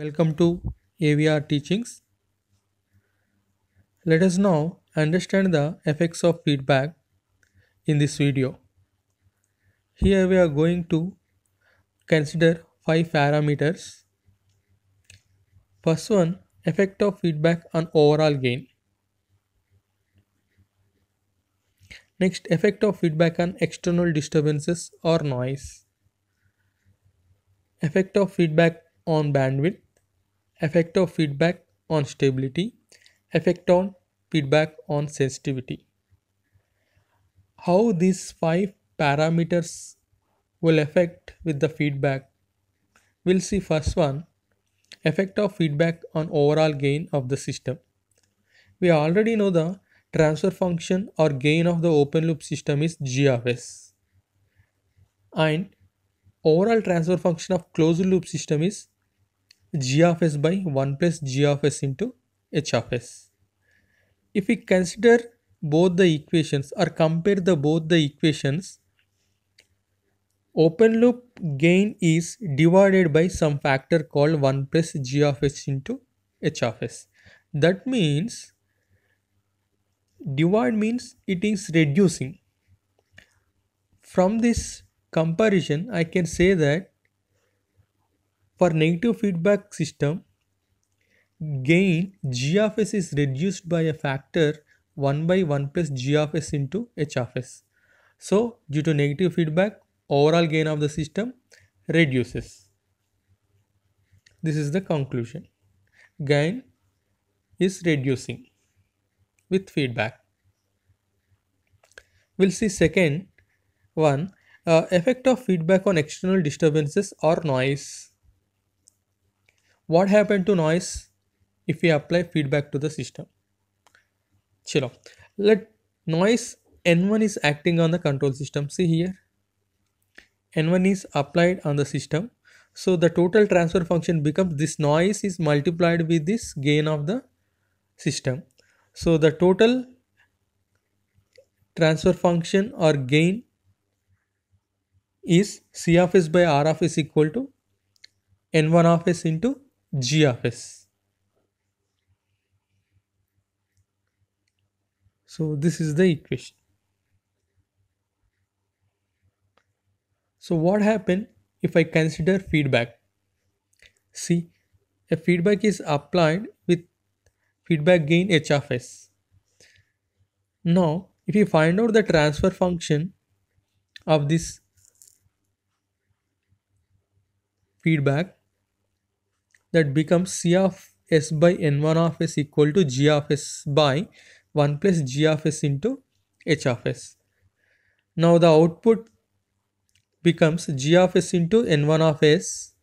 Welcome to AVR teachings. Let us now understand the effects of feedback in this video. Here we are going to consider five parameters. First one, effect of feedback on overall gain. Next, effect of feedback on external disturbances or noise. Effect of feedback on bandwidth, effect of feedback on stability, effect on feedback on sensitivity. How these five parameters will affect with the feedback. We'll see first one, effect of feedback on overall gain of the system. We already know the transfer function or gain of the open loop system is g of s and overall transfer function of closed loop system is g of s by 1 plus g of s into h of s. If we consider both the equations or compare the both the equations, open loop gain is divided by some factor called 1 plus g of s into h of s. That means divide means it is reducing. From this comparison, I can say that for negative feedback system, gain g of s is reduced by a factor 1 by 1 plus g of s into h of s. So due to negative feedback, overall gain of the system reduces. This is the conclusion. Gain is reducing with feedback. We'll see second one uh, effect of feedback on external disturbances or noise what happened to noise if we apply feedback to the system chilo let noise n1 is acting on the control system see here n1 is applied on the system so the total transfer function becomes this noise is multiplied with this gain of the system so the total transfer function or gain is c of s by r of s equal to n1 of s into g of s. So this is the equation. So what happen if I consider feedback? See, a feedback is applied with feedback gain h of s. Now, if you find out the transfer function of this feedback, that becomes C of S by N1 of S equal to G of S by 1 plus G of S into H of S. Now the output becomes G of S into N1 of S.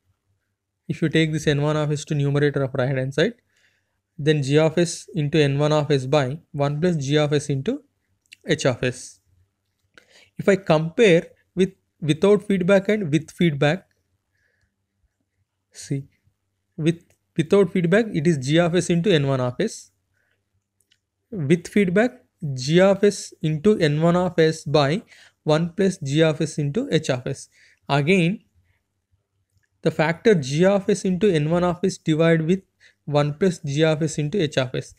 If you take this N1 of S to numerator of right hand side, then G of S into N1 of S by 1 plus G of S into H of S. If I compare with without feedback and with feedback, see with without feedback it is g of s into n1 of s with feedback g of s into n1 of s by 1 plus g of s into h of s again the factor g of s into n1 of s divided with 1 plus g of s into h of s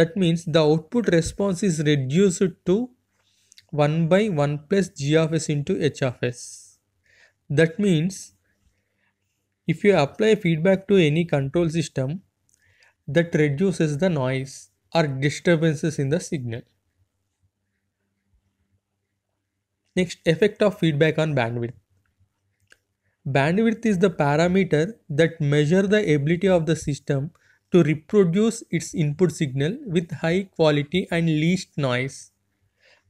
that means the output response is reduced to 1 by 1 plus g of s into h of s that means if you apply feedback to any control system, that reduces the noise or disturbances in the signal. Next, effect of feedback on bandwidth. Bandwidth is the parameter that measure the ability of the system to reproduce its input signal with high quality and least noise.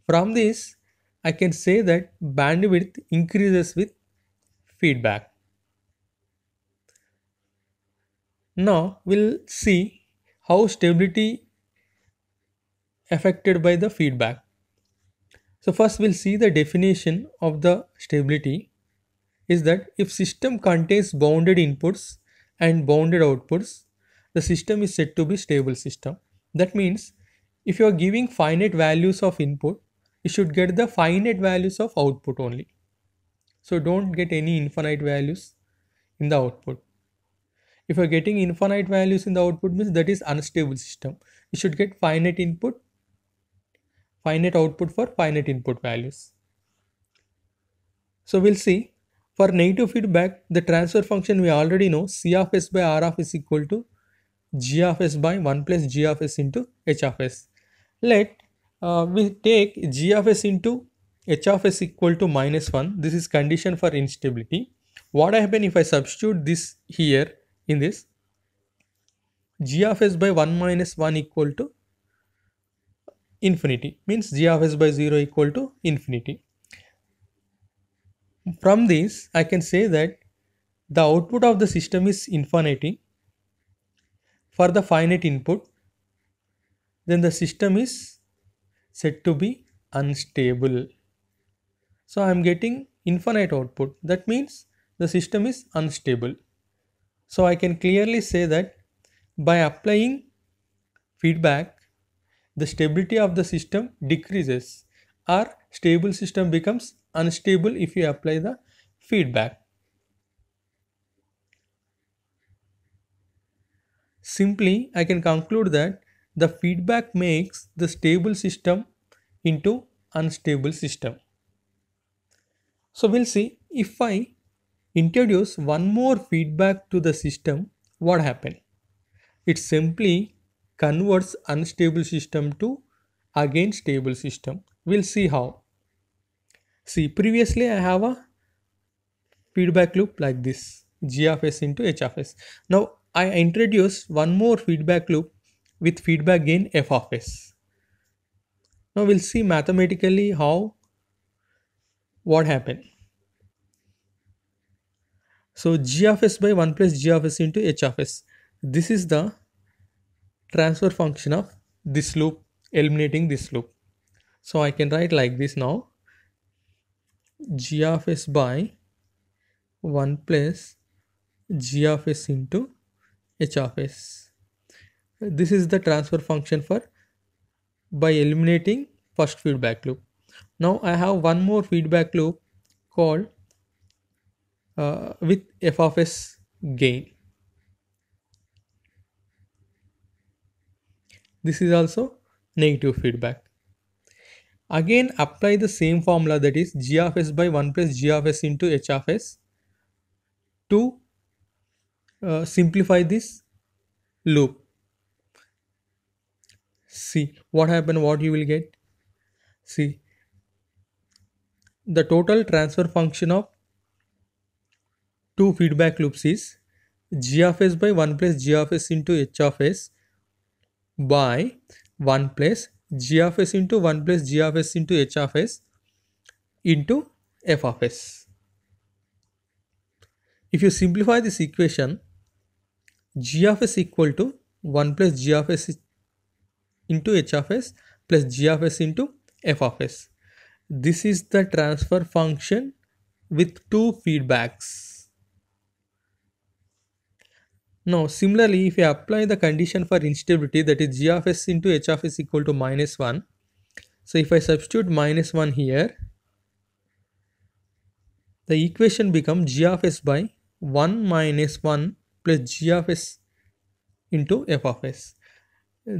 From this, I can say that bandwidth increases with feedback. Now we'll see how stability affected by the feedback. So first we'll see the definition of the stability is that if system contains bounded inputs and bounded outputs, the system is said to be stable system. That means if you are giving finite values of input, you should get the finite values of output only. So don't get any infinite values in the output if you're getting infinite values in the output means that is unstable system you should get finite input finite output for finite input values so we'll see for negative feedback the transfer function we already know c of s by r of s equal to g of s by 1 plus g of s into h of s let uh, we take g of s into h of s equal to minus 1 this is condition for instability what happen if i substitute this here in this g of s by 1 minus 1 equal to infinity means g of s by 0 equal to infinity from this I can say that the output of the system is infinity for the finite input then the system is said to be unstable so I am getting infinite output that means the system is unstable so I can clearly say that by applying feedback, the stability of the system decreases or stable system becomes unstable if you apply the feedback. Simply, I can conclude that the feedback makes the stable system into unstable system. So, we'll see if I introduce one more feedback to the system, what happens? It simply converts unstable system to again stable system. We'll see how. See, previously I have a feedback loop like this, g of s into h of s. Now I introduce one more feedback loop with feedback gain f of s. Now we'll see mathematically how, what happened. So g of s by 1 plus g of s into h of s. This is the transfer function of this loop eliminating this loop. So I can write like this now g of s by 1 plus g of s into h of s. This is the transfer function for by eliminating first feedback loop. Now I have one more feedback loop called uh, with f of s gain. This is also negative feedback. Again apply the same formula that is g of s by 1 plus g of s into h of s to uh, simplify this loop. See what happened what you will get. See the total transfer function of two feedback loops is g of s by 1 plus g of s into h of s by 1 plus g of s into 1 plus g of s into h of s into f of s. If you simplify this equation, g of s equal to 1 plus g of s into h of s plus g of s into f of s. This is the transfer function with two feedbacks. Now similarly if I apply the condition for instability that is g of s into h of s equal to minus 1. So if I substitute minus 1 here the equation becomes g of s by 1 minus 1 plus g of s into f of s.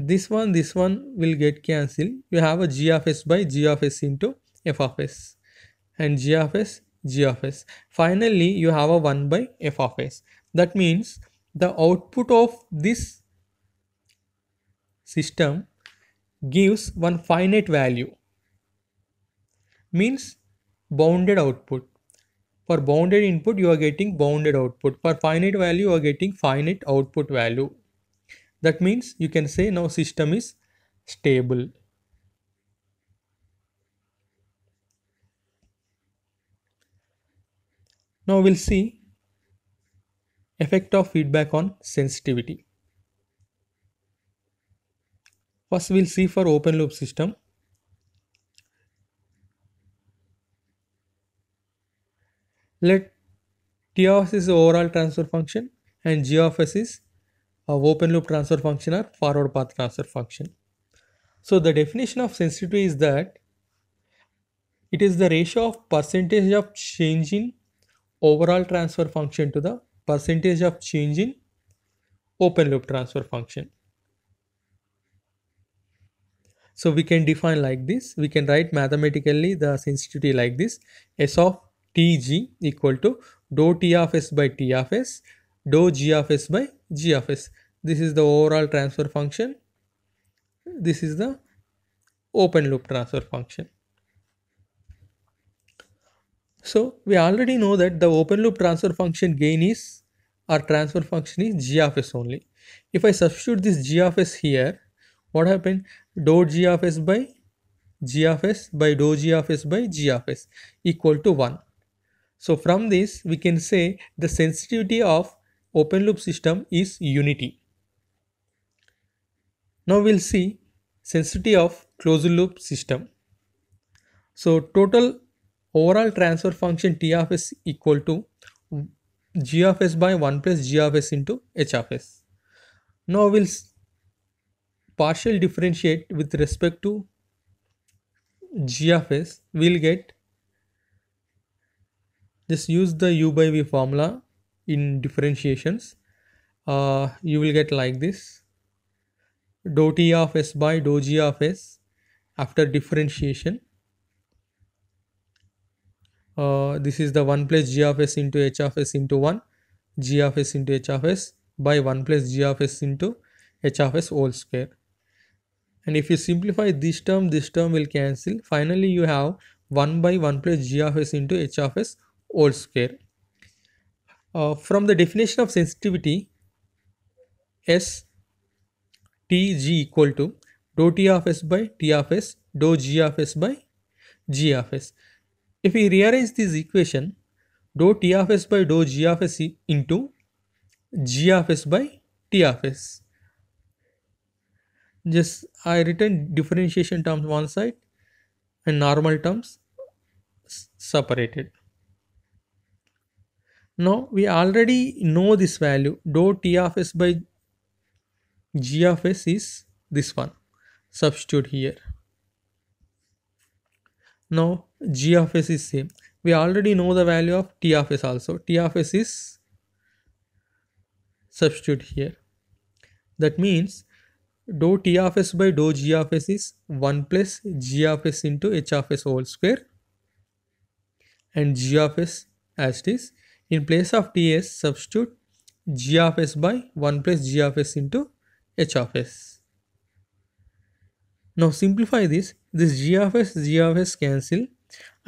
This one, this one will get cancelled. You have a g of s by g of s into f of s and g of s, g of s. Finally, you have a 1 by f of s. That means the output of this system gives one finite value means bounded output for bounded input you are getting bounded output for finite value you are getting finite output value that means you can say now system is stable now we'll see Effect of feedback on sensitivity. First we'll see for open loop system. Let T of S is overall transfer function and G of S is open loop transfer function or forward path transfer function. So the definition of sensitivity is that it is the ratio of percentage of change in overall transfer function to the percentage of change in open loop transfer function. So we can define like this. We can write mathematically the sensitivity like this. S of Tg equal to dou T of S by T of S, dou G of S by G of S. This is the overall transfer function. This is the open loop transfer function. So we already know that the open loop transfer function gain is our transfer function is g of s only. If I substitute this g of s here, what happened? Dou g of s by g of s by dou g of s by g of s equal to 1. So from this we can say the sensitivity of open loop system is unity. Now we'll see sensitivity of closed loop system. So total overall transfer function t of s equal to g of s by 1 plus g of s into h of s. Now we'll partial differentiate with respect to g of s. We'll get just use the u by v formula in differentiations. Uh, you will get like this dou t of s by dou g of s after differentiation uh, this is the 1 plus g of s into h of s into 1 g of s into h of s by 1 plus g of s into h of s whole square and if you simplify this term this term will cancel finally you have 1 by 1 plus g of s into h of s whole square uh, from the definition of sensitivity s t g equal to dou t of s by t of s dou g of s by g of s if we rearrange this equation, dou t of s by dou g of s into g of s by t of s. Just I written differentiation terms one side and normal terms separated. Now we already know this value dou t of s by g of s is this one. Substitute here. Now g of s is same. We already know the value of t of s also. t of s is substitute here. That means dou t of s by dou g of s is 1 plus g of s into h of s whole square and g of s as it is. In place of ts substitute g of s by 1 plus g of s into h of s. Now simplify this this g of s g of s cancel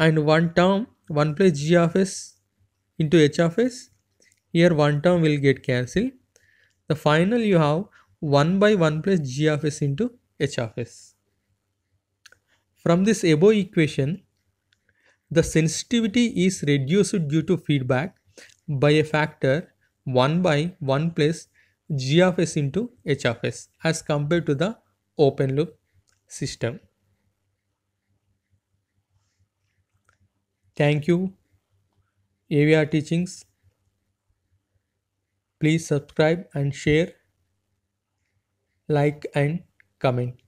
and one term 1 plus g of s into h of s here one term will get cancelled the final you have 1 by 1 plus g of s into h of s from this above equation the sensitivity is reduced due to feedback by a factor 1 by 1 plus g of s into h of s as compared to the open loop system. Thank you, AVR Teachings. Please subscribe and share, like and comment.